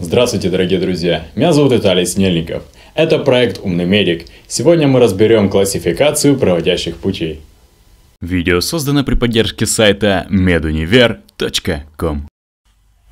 Здравствуйте, дорогие друзья! Меня зовут Виталий Снельников. Это проект «Умный медик». Сегодня мы разберем классификацию проводящих путей. Видео создано при поддержке сайта meduniver.com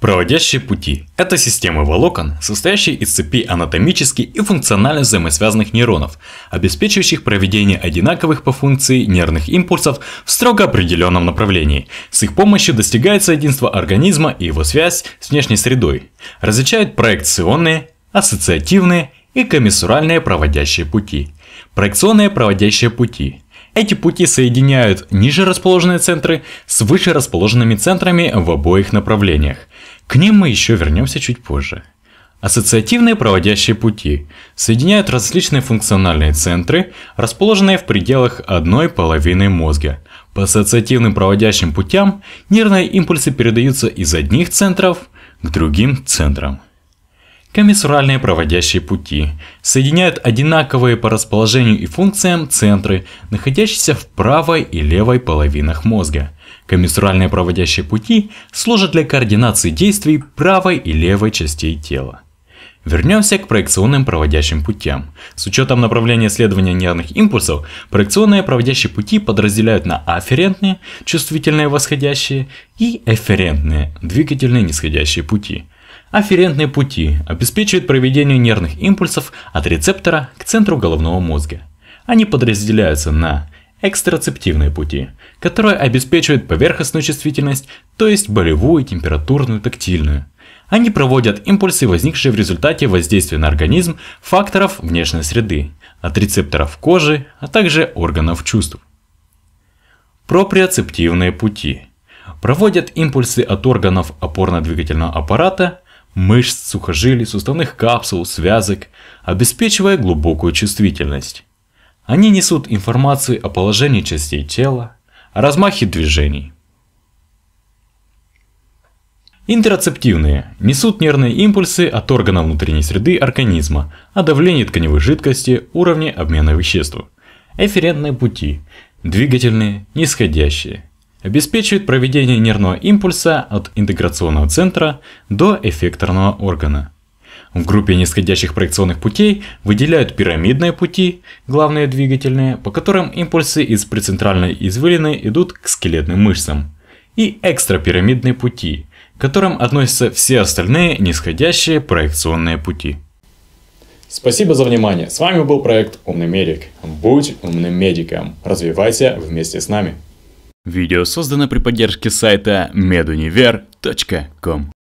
Проводящие пути – это системы волокон, состоящие из цепи анатомически и функционально взаимосвязанных нейронов, обеспечивающих проведение одинаковых по функции нервных импульсов в строго определенном направлении. С их помощью достигается единство организма и его связь с внешней средой. Различают проекционные, ассоциативные и комиссуральные проводящие пути. Проекционные проводящие пути – эти пути соединяют ниже расположенные центры с выше расположенными центрами в обоих направлениях. К ним мы еще вернемся чуть позже. Ассоциативные проводящие пути соединяют различные функциональные центры, расположенные в пределах одной половины мозга. По ассоциативным проводящим путям нервные импульсы передаются из одних центров к другим центрам. Комиссуральные проводящие пути соединяют одинаковые по расположению и функциям центры, находящиеся в правой и левой половинах мозга. Комиссуральные проводящие пути служат для координации действий правой и левой частей тела. Вернемся к проекционным проводящим путям. С учетом направления следования нервных импульсов, проекционные проводящие пути подразделяют на афферентные, чувствительные восходящие, и эфферентные, двигательные нисходящие пути – Афферентные пути обеспечивают проведение нервных импульсов от рецептора к центру головного мозга. Они подразделяются на экстрацептивные пути, которые обеспечивают поверхностную чувствительность, то есть болевую, температурную, тактильную. Они проводят импульсы, возникшие в результате воздействия на организм факторов внешней среды, от рецепторов кожи, а также органов чувств. Проприоцептивные пути проводят импульсы от органов опорно-двигательного аппарата мышц, сухожилий, суставных капсул, связок, обеспечивая глубокую чувствительность. Они несут информацию о положении частей тела, о размахе движений. Интерцептивные несут нервные импульсы от органа внутренней среды организма, о а давлении тканевой жидкости, уровне обмена веществ. Эфферентные пути – двигательные, нисходящие обеспечивает проведение нервного импульса от интеграционного центра до эффекторного органа. В группе нисходящих проекционных путей выделяют пирамидные пути, главные двигательные, по которым импульсы из прецентральной извилины идут к скелетным мышцам, и экстрапирамидные пути, к которым относятся все остальные нисходящие проекционные пути. Спасибо за внимание. С вами был проект «Умный медик». Будь умным медиком. Развивайся вместе с нами. Видео создано при поддержке сайта meduniver.com.